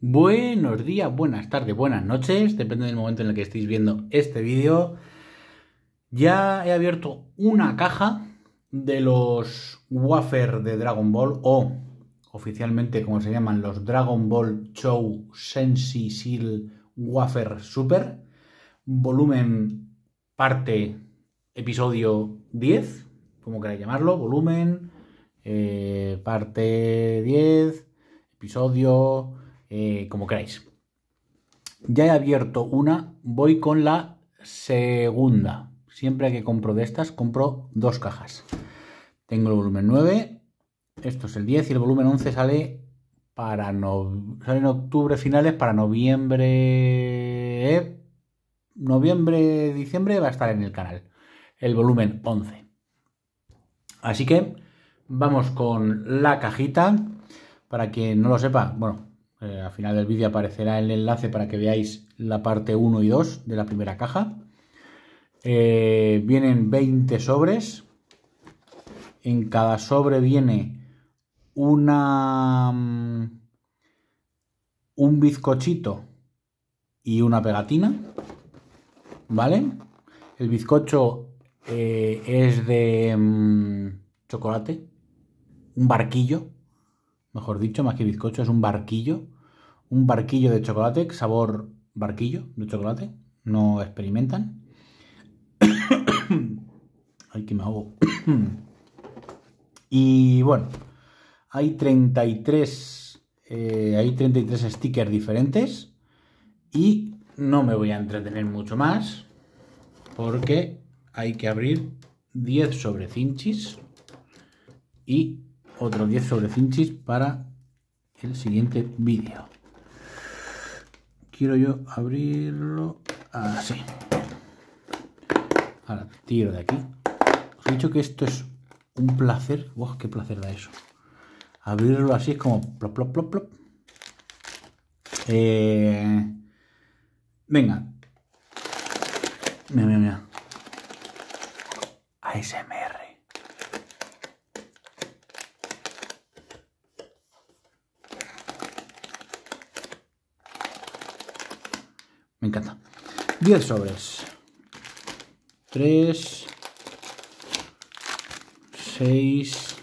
Buenos días, buenas tardes, buenas noches, depende del momento en el que estéis viendo este vídeo. Ya he abierto una caja de los wafer de Dragon Ball o oficialmente como se llaman los Dragon Ball Show Sensi Seal Wafer Super, volumen parte episodio 10, como queráis llamarlo, volumen eh, parte 10, episodio eh, como queráis. Ya he abierto una, voy con la segunda. Siempre que compro de estas, compro dos cajas. Tengo el volumen 9, esto es el 10 y el volumen 11 sale para no, en octubre finales, para noviembre... noviembre, diciembre va a estar en el canal, el volumen 11. Así que vamos con la cajita. Para quien no lo sepa, bueno, eh, al final del vídeo aparecerá el enlace para que veáis la parte 1 y 2 de la primera caja. Eh, vienen 20 sobres. En cada sobre viene una mm, un bizcochito y una pegatina. ¿Vale? El bizcocho eh, es de mm, chocolate, un barquillo, mejor dicho, más que bizcocho, es un barquillo, un barquillo de chocolate, sabor barquillo de chocolate, no experimentan. Ay, que me ahogo. y bueno, hay 33, eh, hay 33 stickers diferentes y no me voy a entretener mucho más porque hay que abrir 10 sobre cinchis y otro 10 sobre finches para el siguiente vídeo. Quiero yo abrirlo así. Ahora tiro de aquí. he dicho que esto es un placer. ¡Wow! ¡Qué placer da eso! Abrirlo así es como plop, plop, plop, plop. Eh... venga. Mira, mira, mira. ASMR. 10 sobres. 3, 6,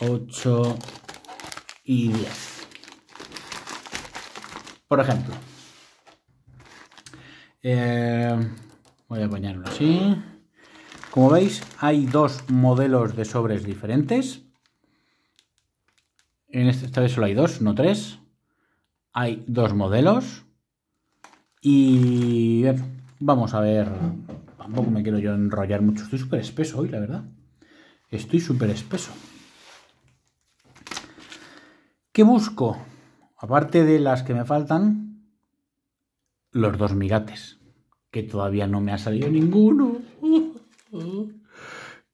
8 y 10. Por ejemplo, eh, voy a apañarlo así. Como veis, hay dos modelos de sobres diferentes. En este, esta vez solo hay dos, no tres. Hay dos modelos. Y vamos a ver, tampoco me quiero yo enrollar mucho, estoy súper espeso hoy, la verdad. Estoy súper espeso. ¿Qué busco? Aparte de las que me faltan, los dos migates, que todavía no me ha salido ninguno.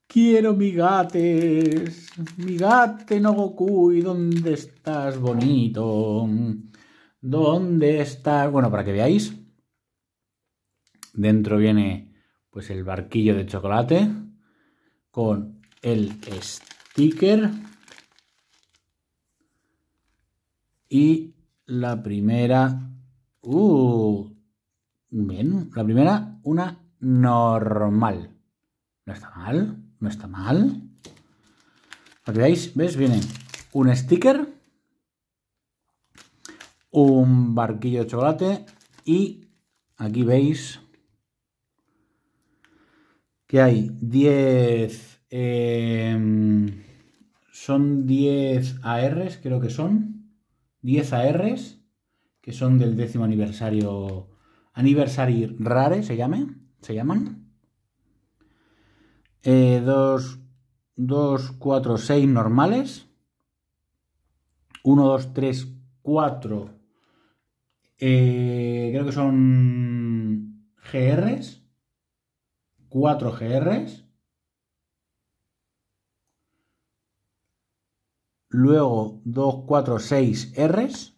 Quiero migates, migate no Goku, ¿y dónde estás bonito? ¿Dónde estás? Bueno, para que veáis, Dentro viene pues el barquillo de chocolate con el sticker y la primera uh, bien, la primera una normal. No está mal, no está mal. Lo veis, ¿ves? Viene un sticker, un barquillo de chocolate y aquí veis que hay 10... Em, son 10 ARs, creo que son. 10 ARs, que son del décimo aniversario... aniversario Rare, se llame. Se llaman. 2, 2, 4, 6 normales. 1, 2, 3, 4. creo que son GRs. 4 GRs. Luego 2, 4, 6 Rs,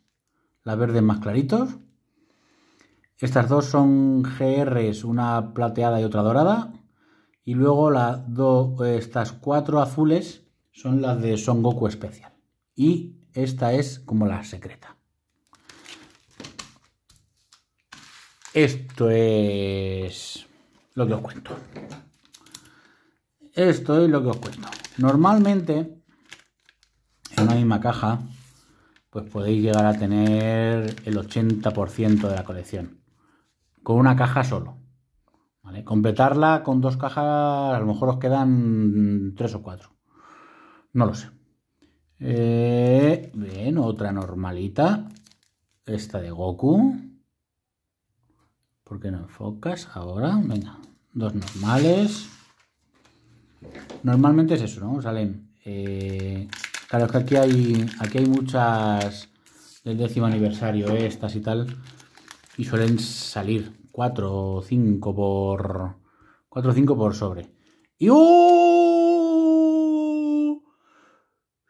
las verdes más claritos. Estas dos son GRs, una plateada y otra dorada. Y luego las dos, estas cuatro azules son las de Son Goku Especial. Y esta es como la secreta. Esto es lo que os cuento. Esto es lo que os cuento. Normalmente, en una misma caja, pues podéis llegar a tener el 80% de la colección. Con una caja solo. ¿Vale? Completarla con dos cajas, a lo mejor os quedan tres o cuatro. No lo sé. Eh, bien, otra normalita. Esta de Goku. ¿Por qué no enfocas ahora? Venga, dos normales. Normalmente es eso, ¿no? Salen. Eh, claro, es que aquí hay, aquí hay muchas del décimo aniversario, eh, estas y tal. Y suelen salir cuatro o cinco por. cuatro o cinco por sobre. ¡Y ¡oh!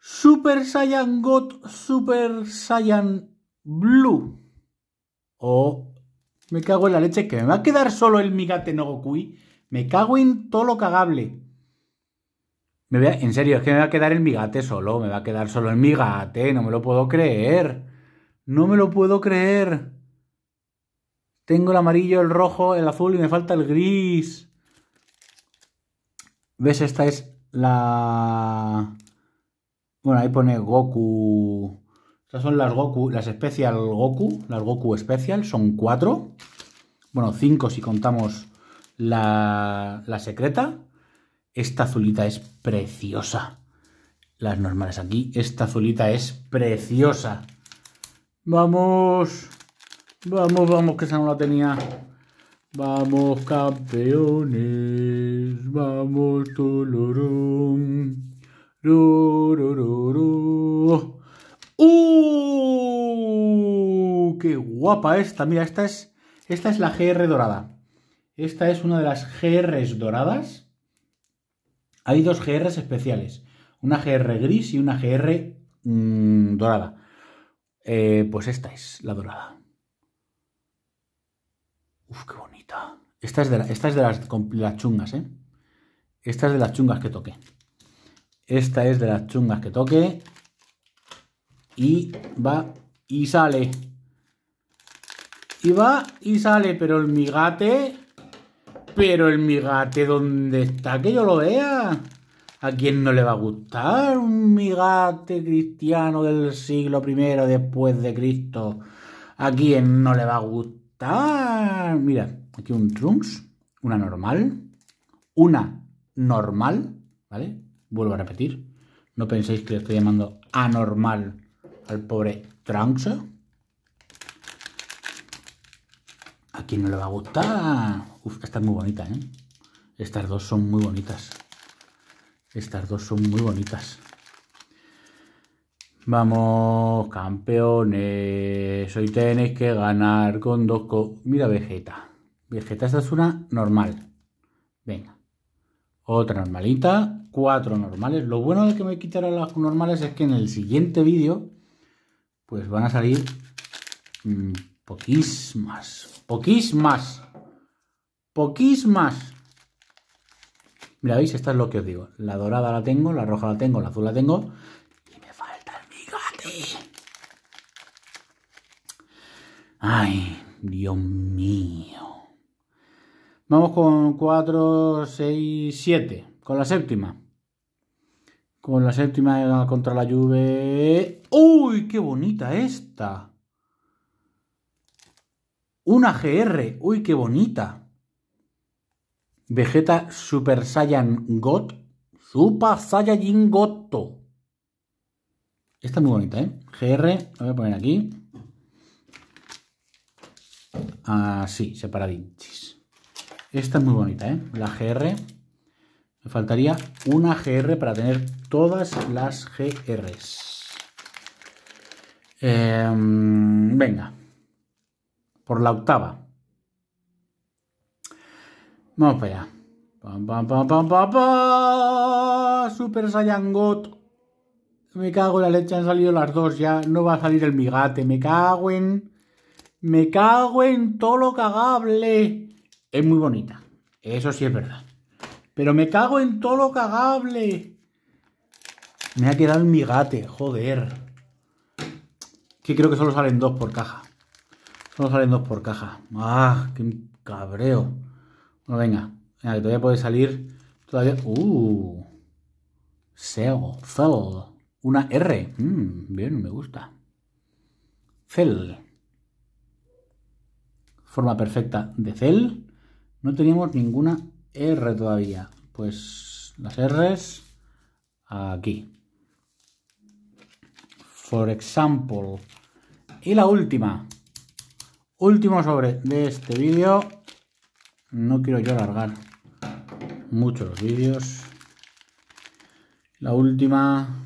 Super Saiyan God, Super Saiyan Blue. O me cago en la leche, que me va a quedar solo el migate no Goku. Me cago en todo lo cagable. Me en serio, es que me va a quedar el migate solo. Me va a quedar solo el migate. No me lo puedo creer. No me lo puedo creer. Tengo el amarillo, el rojo, el azul y me falta el gris. ¿Ves? Esta es la... Bueno, ahí pone Goku estas son las Goku, las Special Goku, las Goku Special, son cuatro. Bueno, cinco si contamos la, la secreta. Esta azulita es preciosa. Las normales aquí, esta azulita es preciosa. Vamos, vamos, vamos, que esa no la tenía. Vamos campeones, vamos tolorum, ¡Uh! ¡Qué guapa esta! Mira, esta es, esta es la GR dorada. Esta es una de las GRs doradas. Hay dos GRs especiales. Una GR gris y una GR mm, dorada. Eh, pues esta es la dorada. Uf, qué bonita. Esta es de, esta es de las, las, chungas, ¿eh? Esta es de las chungas que toque. Esta es de las chungas que toque y va y sale. Y va y sale, pero el migate... Pero el migate, ¿dónde está? Que yo lo vea. ¿A quién no le va a gustar un migate cristiano del siglo I después de Cristo? ¿A quién no le va a gustar? Mira, aquí un Trunks, una normal, una normal, ¿vale? Vuelvo a repetir. No penséis que le estoy llamando anormal al pobre Trunks. ¿eh? ¿A quién no le va a gustar? Uf, esta muy bonita, ¿eh? Estas dos son muy bonitas. Estas dos son muy bonitas. Vamos, campeones. Hoy tenéis que ganar con dos... Mira Vegeta. Vegeta, esta es una normal. Venga. Otra normalita. Cuatro normales. Lo bueno de que me quitaran las normales es que en el siguiente vídeo pues van a salir mm, poquísimas, poquísimas, poquísimas. Mira, veis, esta es lo que os digo. La dorada la tengo, la roja la tengo, la azul la tengo. Y me falta el bigote. Ay, Dios mío. Vamos con 4, 6, 7. Con la séptima. Con la séptima contra la Juve. ¡Uy, qué bonita esta! Una GR. ¡Uy, qué bonita! Vegeta Super Saiyan God. Super Saiyan Goto. Esta es muy bonita, ¿eh? GR, la voy a poner aquí. Así, ah, separadinchis. Esta es muy bonita, ¿eh? La GR. Me faltaría una GR para tener todas las GRs. Em, venga, por la octava. Vamos para allá. Pam, pam, pam, pam, Super Saiyan God. Me cago en la leche, han salido las dos ya. No va a salir el migate. Me cago en. Me cago en todo lo cagable. Es muy bonita. Eso sí es verdad. Pero me cago en todo lo cagable. Me ha quedado el mi joder. Que creo que solo salen dos por caja. Solo salen dos por caja. ¡Ah! ¡Qué cabreo! Bueno, venga. Venga, todavía puede salir. Todavía. ¡Uh! Seo. Cell. Una R. Mm, bien, me gusta. Cell. Forma perfecta de Cell. No teníamos ninguna R todavía. Pues las R's aquí. For example. Y la última. Último sobre de este vídeo. No quiero yo alargar mucho los vídeos. La última.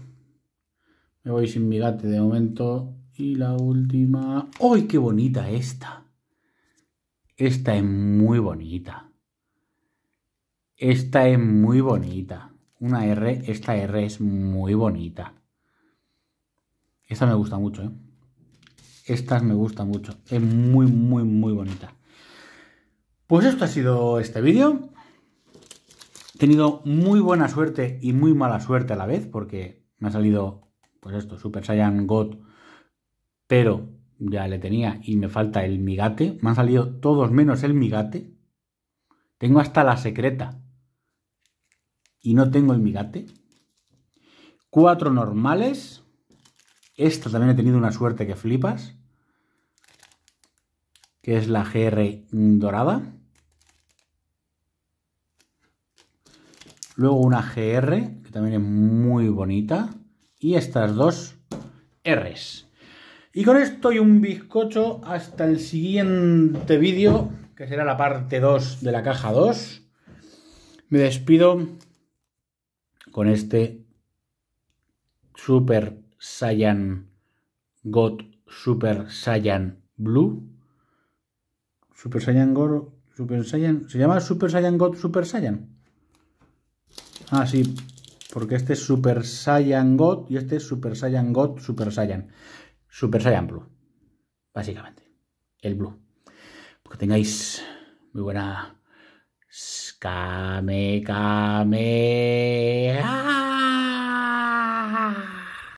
Me voy sin migate de momento. Y la última. ¡Ay, qué bonita esta! Esta es muy bonita. Esta es muy bonita. Una R, esta R es muy bonita. Esta me gusta mucho, ¿eh? Estas me gusta mucho. Es muy, muy, muy bonita. Pues esto ha sido este vídeo. He tenido muy buena suerte y muy mala suerte a la vez, porque me ha salido, pues esto, Super Saiyan God, pero ya le tenía y me falta el migate. Me han salido todos menos el migate. Tengo hasta la secreta y no tengo el migate. Cuatro normales. Esta también he tenido una suerte que flipas. Que es la GR dorada. Luego una GR, que también es muy bonita. Y estas dos Rs. Y con esto y un bizcocho hasta el siguiente vídeo, que será la parte 2 de la caja 2. Me despido con este Super Saiyan God Super Saiyan Blue. Super Saiyan God Super Saiyan. ¿Se llama Super Saiyan God Super Saiyan? Ah, sí. Porque este es Super Saiyan God y este es Super Saiyan God Super Saiyan. Super Saiyan Blue. Básicamente. El Blue. Que tengáis muy buena Kame, kame, ah!